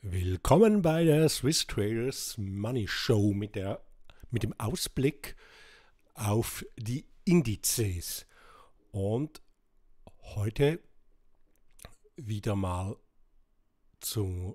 Willkommen bei der Swiss Traders Money Show mit, der, mit dem Ausblick auf die Indizes. Und heute wieder mal zum,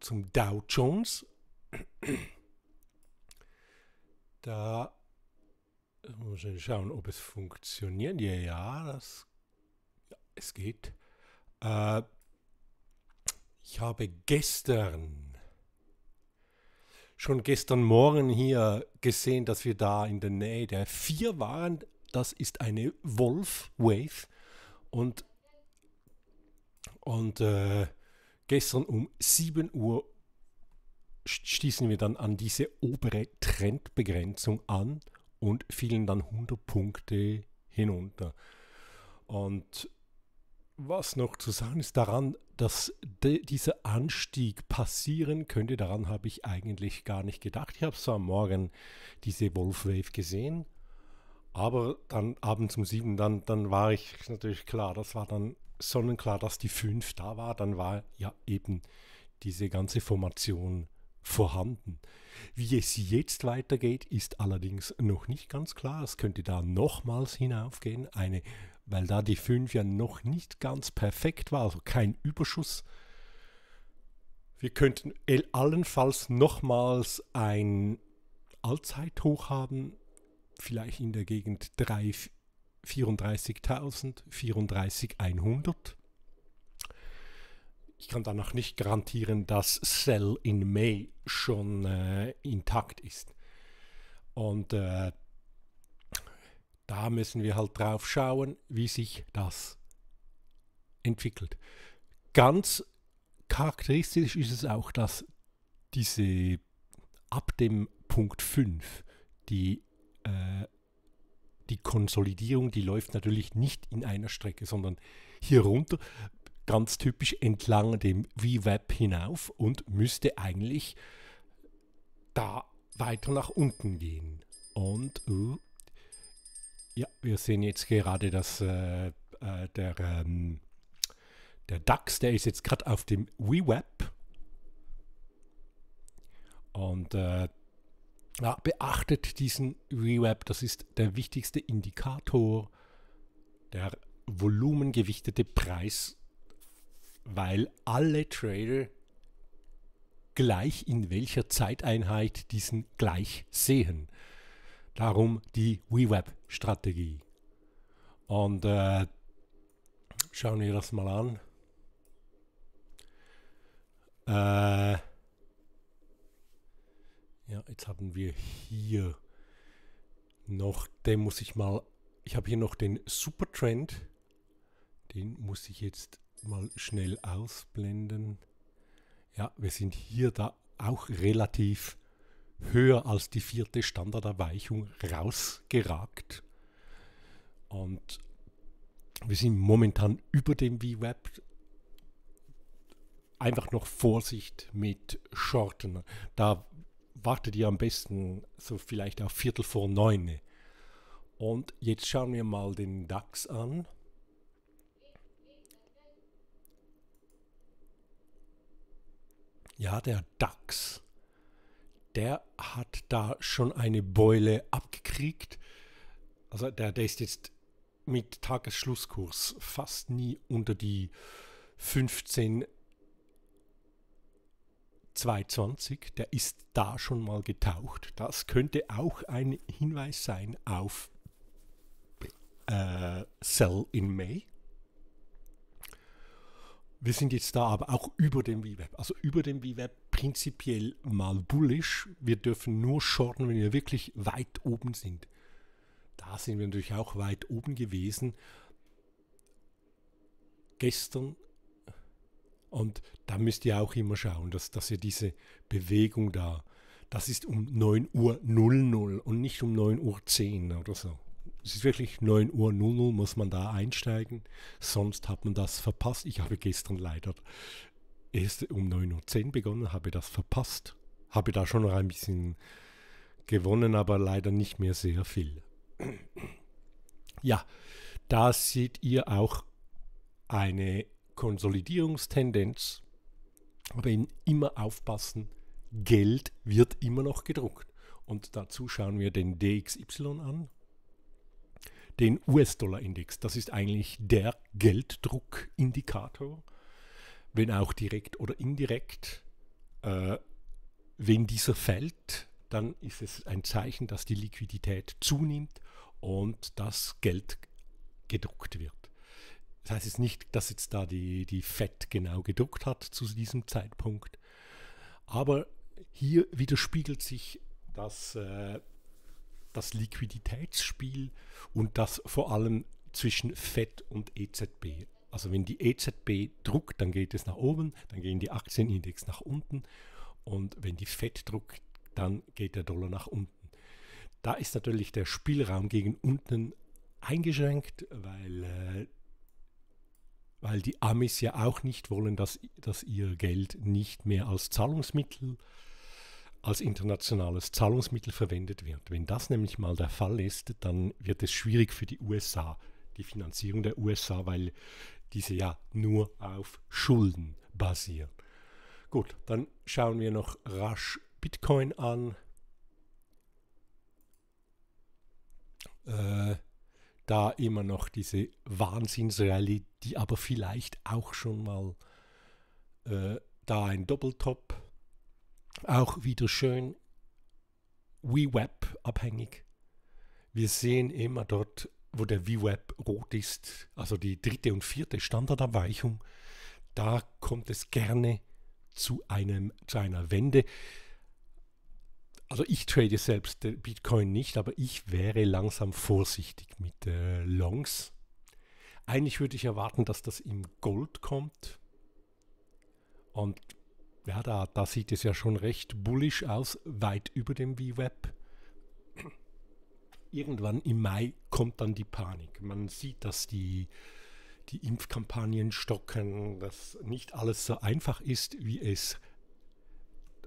zum Dow Jones. Da muss ich schauen, ob es funktioniert. Ja, ja, das, ja es geht. Äh, ich habe gestern, schon gestern Morgen hier gesehen, dass wir da in der Nähe der 4 waren. Das ist eine Wolf-Wave. Und, und äh, gestern um 7 Uhr stießen wir dann an diese obere Trendbegrenzung an und fielen dann 100 Punkte hinunter. Und was noch zu sagen ist daran, dass de, dieser Anstieg passieren könnte, daran habe ich eigentlich gar nicht gedacht. Ich habe so am Morgen diese Wolfwave gesehen, aber dann abends um sieben, dann, dann war ich natürlich klar, das war dann sonnenklar, dass die fünf da war, dann war ja eben diese ganze Formation vorhanden. Wie es jetzt weitergeht, ist allerdings noch nicht ganz klar. Es könnte da nochmals hinaufgehen. Eine weil da die 5 ja noch nicht ganz perfekt war, also kein Überschuss. Wir könnten allenfalls nochmals ein Allzeithoch haben, vielleicht in der Gegend 34.000, 34.100. Ich kann danach nicht garantieren, dass Sell in May schon äh, intakt ist. Und äh, da müssen wir halt drauf schauen, wie sich das entwickelt. Ganz charakteristisch ist es auch, dass diese ab dem Punkt 5 die, äh, die Konsolidierung, die läuft natürlich nicht in einer Strecke, sondern hier runter, ganz typisch entlang dem V-Web hinauf und müsste eigentlich da weiter nach unten gehen. Und uh, ja, wir sehen jetzt gerade, dass äh, äh, der, ähm, der DAX, der ist jetzt gerade auf dem WeWeb. Und äh, ja, beachtet diesen WeWeb, das ist der wichtigste Indikator, der volumengewichtete Preis, weil alle Trader gleich in welcher Zeiteinheit diesen gleich sehen. Darum die WeWeb-Strategie. Und äh, schauen wir das mal an. Äh, ja, jetzt haben wir hier noch, den muss ich mal, ich habe hier noch den Supertrend. Den muss ich jetzt mal schnell ausblenden. Ja, wir sind hier da auch relativ höher als die vierte Standardabweichung rausgeragt. Und wir sind momentan über dem VWAP. Einfach noch Vorsicht mit Shorten. Da wartet ihr am besten so vielleicht auf Viertel vor neun. Und jetzt schauen wir mal den DAX an. Ja, der DAX der hat da schon eine Beule abgekriegt. Also der, der ist jetzt mit Tagesschlusskurs fast nie unter die 15 220, der ist da schon mal getaucht. Das könnte auch ein Hinweis sein auf äh, Sell in May wir sind jetzt da aber auch über dem V-Web. Also über dem V-Web prinzipiell mal bullish. Wir dürfen nur shorten, wenn wir wirklich weit oben sind. Da sind wir natürlich auch weit oben gewesen. Gestern. Und da müsst ihr auch immer schauen, dass, dass ihr diese Bewegung da, das ist um 9.00 Uhr und nicht um 9.10 Uhr oder so. Es ist wirklich 9 Uhr 00 muss man da einsteigen, sonst hat man das verpasst. Ich habe gestern leider erst um 9.10 Uhr begonnen, habe das verpasst. Habe da schon noch ein bisschen gewonnen, aber leider nicht mehr sehr viel. Ja, da seht ihr auch eine Konsolidierungstendenz. Aber immer aufpassen, Geld wird immer noch gedruckt. Und dazu schauen wir den DXY an den US-Dollar-Index. Das ist eigentlich der Gelddruckindikator, wenn auch direkt oder indirekt. Äh, wenn dieser fällt, dann ist es ein Zeichen, dass die Liquidität zunimmt und das Geld gedruckt wird. Das heißt jetzt nicht, dass jetzt da die, die FED genau gedruckt hat zu diesem Zeitpunkt, aber hier widerspiegelt sich das äh, das Liquiditätsspiel und das vor allem zwischen FED und EZB. Also wenn die EZB druckt, dann geht es nach oben, dann gehen die Aktienindex nach unten und wenn die FED druckt, dann geht der Dollar nach unten. Da ist natürlich der Spielraum gegen unten eingeschränkt, weil, äh, weil die Amis ja auch nicht wollen, dass, dass ihr Geld nicht mehr als Zahlungsmittel äh, als internationales Zahlungsmittel verwendet wird. Wenn das nämlich mal der Fall ist, dann wird es schwierig für die USA, die Finanzierung der USA, weil diese ja nur auf Schulden basieren. Gut, dann schauen wir noch rasch Bitcoin an. Äh, da immer noch diese Wahnsinnsrallye, die aber vielleicht auch schon mal äh, da ein Doppeltop auch wieder schön VWAP abhängig. Wir sehen immer dort, wo der VWAP rot ist, also die dritte und vierte Standardabweichung, da kommt es gerne zu, einem, zu einer Wende. Also ich trade selbst Bitcoin nicht, aber ich wäre langsam vorsichtig mit äh, Longs. Eigentlich würde ich erwarten, dass das im Gold kommt. Und ja, da, da sieht es ja schon recht bullisch aus, weit über dem VWAP. Irgendwann im Mai kommt dann die Panik. Man sieht, dass die, die Impfkampagnen stocken, dass nicht alles so einfach ist, wie es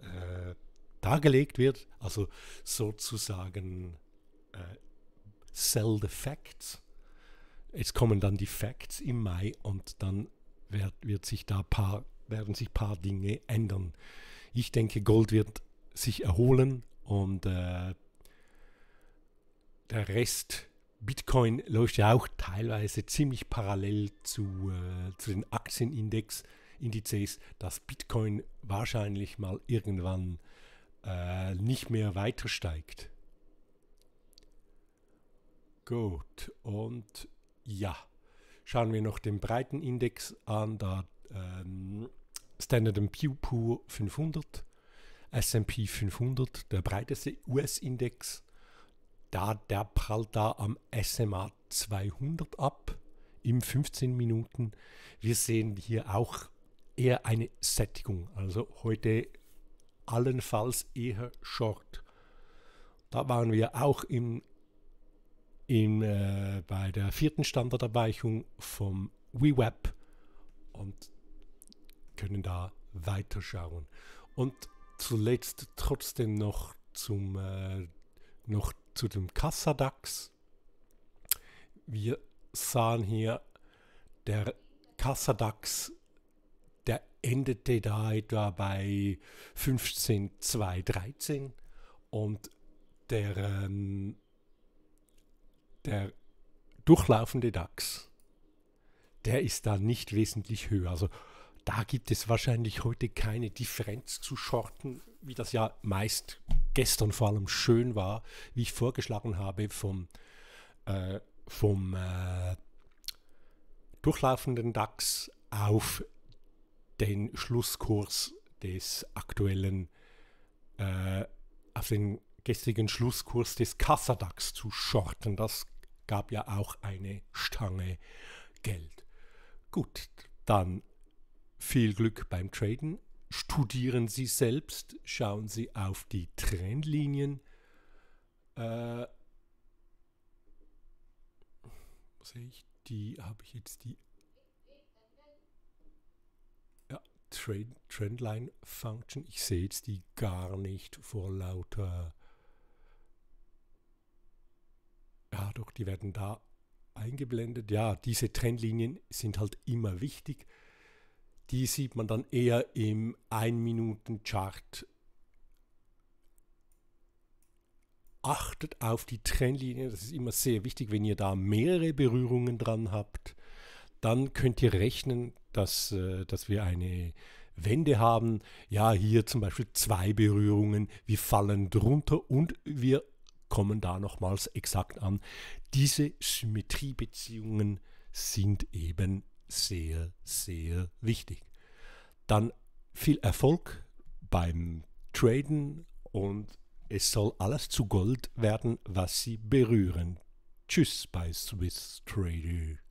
äh, dargelegt wird. Also sozusagen äh, sell the facts. Jetzt kommen dann die Facts im Mai und dann wird, wird sich da ein paar werden sich ein paar Dinge ändern. Ich denke, Gold wird sich erholen und äh, der Rest, Bitcoin läuft ja auch teilweise ziemlich parallel zu, äh, zu den Aktienindex. Indizes, dass Bitcoin wahrscheinlich mal irgendwann äh, nicht mehr weiter steigt. Gut, und ja, schauen wir noch den breiten Index an. Da ähm, Standard Pew Poor 500, S&P 500, der breiteste US-Index, da der prallt da am SMA 200 ab im 15 Minuten. Wir sehen hier auch eher eine Sättigung, also heute allenfalls eher Short. Da waren wir auch im, im, äh, bei der vierten Standardabweichung vom WeWeb und können da weiterschauen. Und zuletzt trotzdem noch zum äh, noch zu dem Kassadax. Wir sahen hier, der Kassadax, der endete da etwa bei 15,213 und der, ähm, der durchlaufende DAX, der ist da nicht wesentlich höher. Also da gibt es wahrscheinlich heute keine Differenz zu Shorten, wie das ja meist gestern vor allem schön war, wie ich vorgeschlagen habe vom, äh, vom äh, durchlaufenden DAX auf den Schlusskurs des aktuellen, äh, auf den gestrigen Schlusskurs des Kassadax zu shorten. Das gab ja auch eine Stange Geld. Gut, dann viel Glück beim Traden. Studieren Sie selbst, schauen Sie auf die Trendlinien. Äh, sehe ich? Die habe ich jetzt die ja, Trend, Trendline Function. Ich sehe jetzt die gar nicht vor lauter. Ja, doch, die werden da eingeblendet. Ja, diese Trendlinien sind halt immer wichtig die sieht man dann eher im 1-Minuten-Chart. Achtet auf die Trennlinie, das ist immer sehr wichtig. Wenn ihr da mehrere Berührungen dran habt, dann könnt ihr rechnen, dass, äh, dass wir eine Wende haben. Ja, hier zum Beispiel zwei Berührungen, wir fallen drunter und wir kommen da nochmals exakt an. Diese Symmetriebeziehungen sind eben sehr, sehr wichtig. Dann viel Erfolg beim Traden und es soll alles zu Gold werden, was Sie berühren. Tschüss bei Swiss Trader.